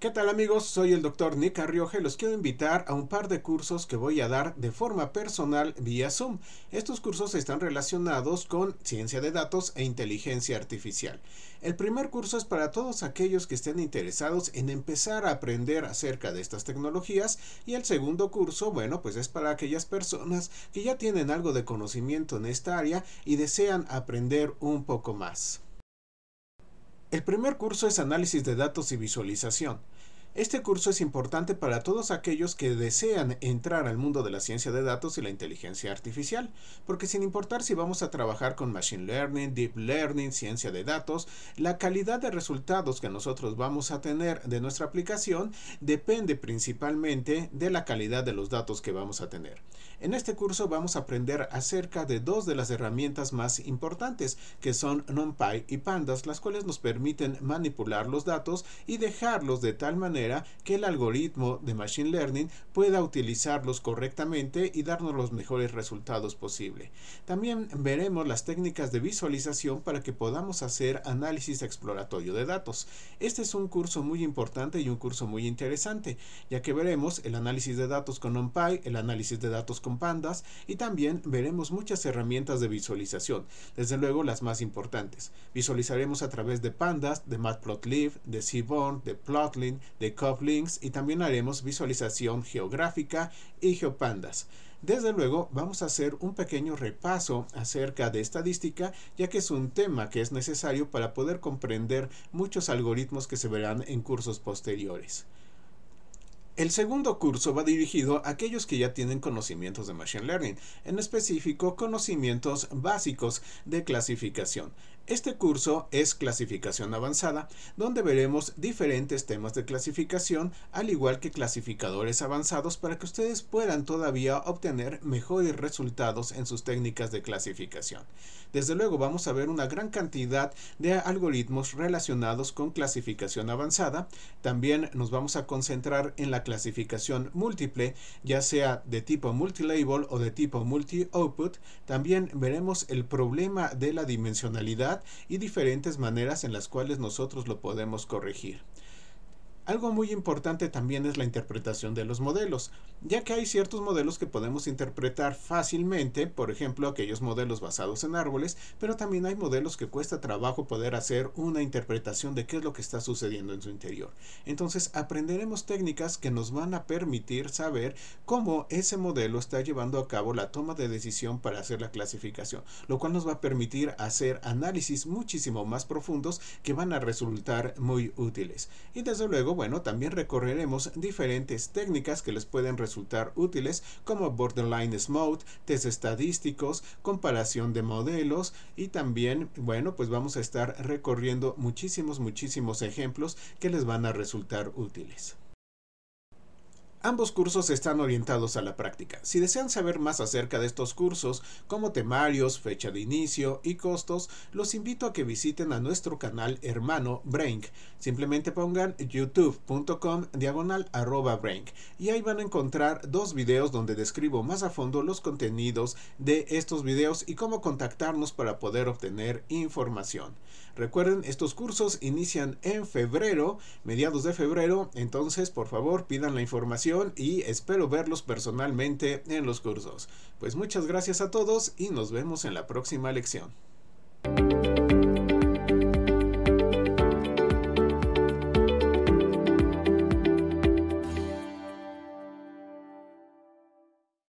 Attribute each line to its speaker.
Speaker 1: ¿Qué tal amigos? Soy el doctor Nick Rioja y los quiero invitar a un par de cursos que voy a dar de forma personal vía Zoom. Estos cursos están relacionados con ciencia de datos e inteligencia artificial. El primer curso es para todos aquellos que estén interesados en empezar a aprender acerca de estas tecnologías y el segundo curso, bueno, pues es para aquellas personas que ya tienen algo de conocimiento en esta área y desean aprender un poco más. El primer curso es análisis de datos y visualización. Este curso es importante para todos aquellos que desean entrar al mundo de la ciencia de datos y la inteligencia artificial, porque sin importar si vamos a trabajar con Machine Learning, Deep Learning, ciencia de datos, la calidad de resultados que nosotros vamos a tener de nuestra aplicación depende principalmente de la calidad de los datos que vamos a tener. En este curso vamos a aprender acerca de dos de las herramientas más importantes, que son NumPy y Pandas, las cuales nos permiten manipular los datos y dejarlos de tal manera que el algoritmo de Machine Learning pueda utilizarlos correctamente y darnos los mejores resultados posible. También veremos las técnicas de visualización para que podamos hacer análisis exploratorio de datos. Este es un curso muy importante y un curso muy interesante, ya que veremos el análisis de datos con NumPy, el análisis de datos con Pandas y también veremos muchas herramientas de visualización, desde luego las más importantes. Visualizaremos a través de Pandas, de Matplotlib, de Seaborn, de Plotlin, de Coplinks y también haremos visualización geográfica y geopandas. Desde luego vamos a hacer un pequeño repaso acerca de estadística ya que es un tema que es necesario para poder comprender muchos algoritmos que se verán en cursos posteriores. El segundo curso va dirigido a aquellos que ya tienen conocimientos de Machine Learning, en específico conocimientos básicos de clasificación. Este curso es clasificación avanzada, donde veremos diferentes temas de clasificación, al igual que clasificadores avanzados para que ustedes puedan todavía obtener mejores resultados en sus técnicas de clasificación. Desde luego vamos a ver una gran cantidad de algoritmos relacionados con clasificación avanzada. También nos vamos a concentrar en la clasificación múltiple, ya sea de tipo multilabel o de tipo multi-output. También veremos el problema de la dimensionalidad y diferentes maneras en las cuales nosotros lo podemos corregir. Algo muy importante también es la interpretación de los modelos, ya que hay ciertos modelos que podemos interpretar fácilmente, por ejemplo aquellos modelos basados en árboles, pero también hay modelos que cuesta trabajo poder hacer una interpretación de qué es lo que está sucediendo en su interior. Entonces aprenderemos técnicas que nos van a permitir saber cómo ese modelo está llevando a cabo la toma de decisión para hacer la clasificación, lo cual nos va a permitir hacer análisis muchísimo más profundos que van a resultar muy útiles. Y desde luego bueno, también recorreremos diferentes técnicas que les pueden resultar útiles como Borderline Smooth, test estadísticos, comparación de modelos y también, bueno, pues vamos a estar recorriendo muchísimos, muchísimos ejemplos que les van a resultar útiles. Ambos cursos están orientados a la práctica. Si desean saber más acerca de estos cursos, como temarios, fecha de inicio y costos, los invito a que visiten a nuestro canal hermano Brain. Simplemente pongan youtube.com diagonal y ahí van a encontrar dos videos donde describo más a fondo los contenidos de estos videos y cómo contactarnos para poder obtener información. Recuerden, estos cursos inician en febrero, mediados de febrero, entonces por favor pidan la información y espero verlos personalmente en los cursos. Pues muchas gracias a todos y nos vemos en la próxima lección.